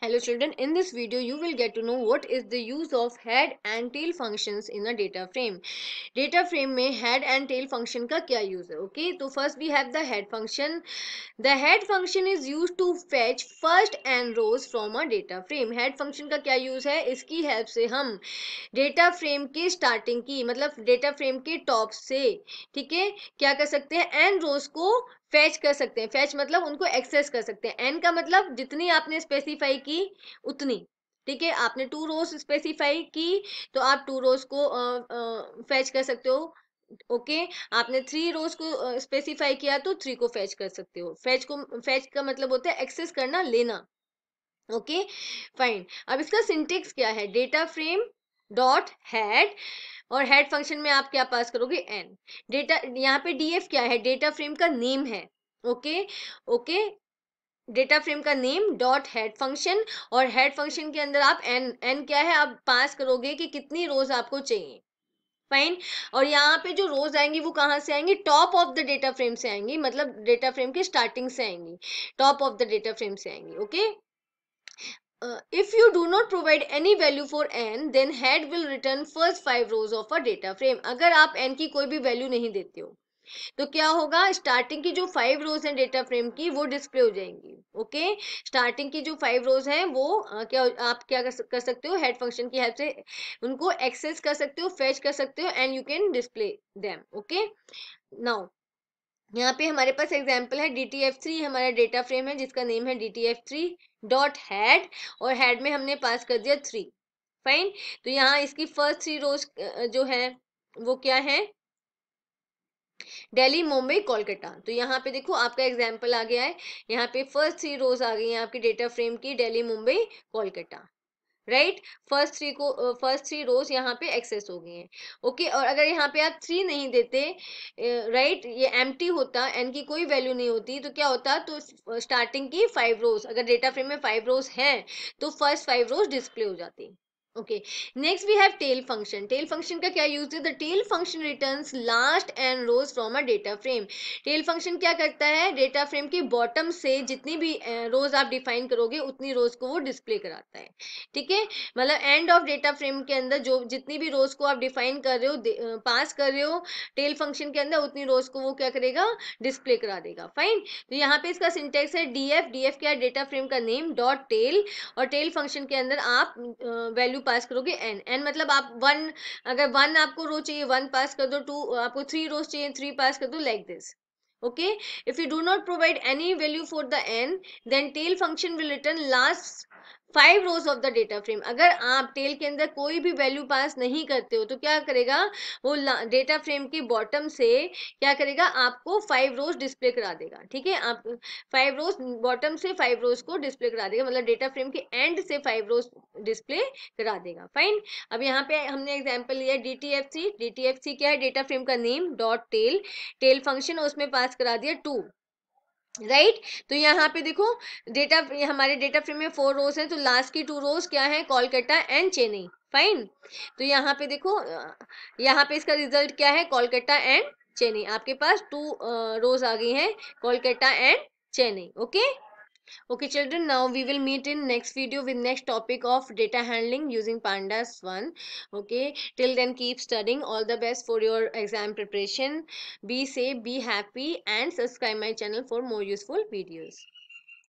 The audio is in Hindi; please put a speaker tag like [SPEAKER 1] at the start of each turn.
[SPEAKER 1] Hello children, in this video you will get to know what is the use of head and tail functions in a data frame. Data frame में head and tail function का क्या use है okay? तो first we have the head function. The head function is used to fetch first n rows from a data frame. Head function का क्या use है इसकी help से हम data frame के starting की मतलब data frame के top से ठीक है क्या कर सकते हैं n rows को फैच कर सकते हैं फैच मतलब उनको एक्सेस कर सकते हैं एन का मतलब जितनी आपने स्पेसिफाई की उतनी ठीक है आपने टू रोज स्पेसिफाई की तो आप टू रोज को फैच कर सकते हो ओके okay, आपने थ्री रोज को स्पेसिफाई किया तो थ्री को फैच कर सकते हो फैच को फैच का मतलब होता है एक्सेस करना लेना ओके okay, फाइन अब इसका सिंटेक्स क्या है डेटा फ्रेम डॉट हैड और हेड फंक्शन में आप क्या पास करोगे एन डेटा यहाँ पे डीएफ क्या है डेटा फ्रेम का नेम है ओके ओके डेटा फ्रेम का नेम डॉट हेड फंक्शन और हेड फंक्शन के अंदर आप एन एन क्या है आप पास करोगे कि कितनी रोज आपको चाहिए फाइन और यहाँ पे जो रोज आएंगी वो कहाँ से आएंगी top of the data frame से आएंगी मतलब डेटा फ्रेम के स्टार्टिंग से आएंगी top of the data frame से आएंगी okay Uh, if you do not provide any value for n, then head will return first five rows of a data frame. अगर आप n की कोई भी वैल्यू नहीं देते हो तो क्या होगा स्टार्टिंग की जो फाइव रोज है डेटा फ्रेम की वो डिस्प्ले हो जाएंगी ओके स्टार्टिंग की जो फाइव रोज है वो आ, uh, क्या आप क्या कर, कर सकते हो हेड फंक्शन की हेल्प से उनको एक्सेस कर सकते हो फेच कर सकते हो and you can display them okay now यहाँ पे हमारे पास एग्जाम्पल है डी टी एफ थ्री हमारा डेटा फ्रेम है जिसका नेम है D T F three dot head और हैड में हमने पास कर दिया थ्री फाइन तो यहाँ इसकी फर्स्ट थ्री रोज जो है वो क्या है दिल्ली मुंबई कोलकाता तो यहाँ पे देखो आपका एग्जाम्पल आ गया है यहाँ पे फर्स्ट थ्री रोज आ गई है आपकी डेटा फ्रेम की Delhi Mumbai Kolkata right first three को फर्स्ट थ्री रोज यहाँ पे एक्सेस हो गई हैं ओके और अगर यहाँ पे आप थ्री नहीं देते राइट ये एम होता एन की कोई वैल्यू नहीं होती तो क्या होता तो स्टार्टिंग की फाइव रोज अगर डेटा फ्रेम में फाइव रोज हैं तो फर्स्ट फाइव रोज डिस्प्ले हो जाती okay next we have tail function tail function का क्या यूज है the tail function return last n rows from a data frame tail function क्या करता है डेटा फ्रेम के बॉटम से जितनी भी रोज आप डिफाइन करोगे उतनी रोज को वो डिस्प्ले कराता है ठीक है मतलब एंड ऑफ डेटा फ्रेम के अंदर जो जितनी भी रोज को आप डिफाइन कर रहे हो पास कर रहे हो टेल फंक्शन के अंदर उतनी रोज को वो क्या करेगा डिस्प्ले करा देगा फाइन तो यहाँ पे इसका सिंटेक्स है डी एफ डी एफ क्या है डेटा फ्रेम का नेम डॉट टेल और टेल फंक्शन के अंदर आप वैल्यू पास करोगे एन एन मतलब आप वन अगर वन आपको रो चाहिए वन पास कर दो टू आपको थ्री रोज चाहिए थ्री पास कर दो like this okay if you do not provide any value for the N then tail function will return last five rows of the data frame अगर आप टेल के अंदर कोई भी वैल्यू पास नहीं करते हो तो क्या करेगा वो डेटा फ्रेम के बॉटम से क्या करेगा आपको फाइव रोज डिस्प्ले करा देगा ठीक है आप फाइव रोज बॉटम से फाइव रोज को डिस्प्ले करा देगा मतलब डेटा फ्रेम के एंड से फाइव रोज डिस्प्ले करा देगा फाइन अब यहाँ पे हमने एग्जाम्पल लिया D T F C D T F C क्या है डेटा फ्रेम का name dot tail tail function उसमें पास करा दिया टू राइट right? तो यहाँ पे देखो डेटा हमारे डेटा फ्रेम में फोर रोज हैं तो लास्ट की टू रोज क्या है कोलकाता एंड चेन्नई फाइन तो यहाँ पे देखो यहाँ पे इसका रिजल्ट क्या है कोलकाता एंड चेन्नई आपके पास टू रोज आ गई हैं Kolkata and Chennai okay Okay, children, now we will meet in next video with next topic of data handling using pandas 1. Okay, till then keep studying. All the best for your exam preparation. Be safe, be happy and subscribe my channel for more useful videos.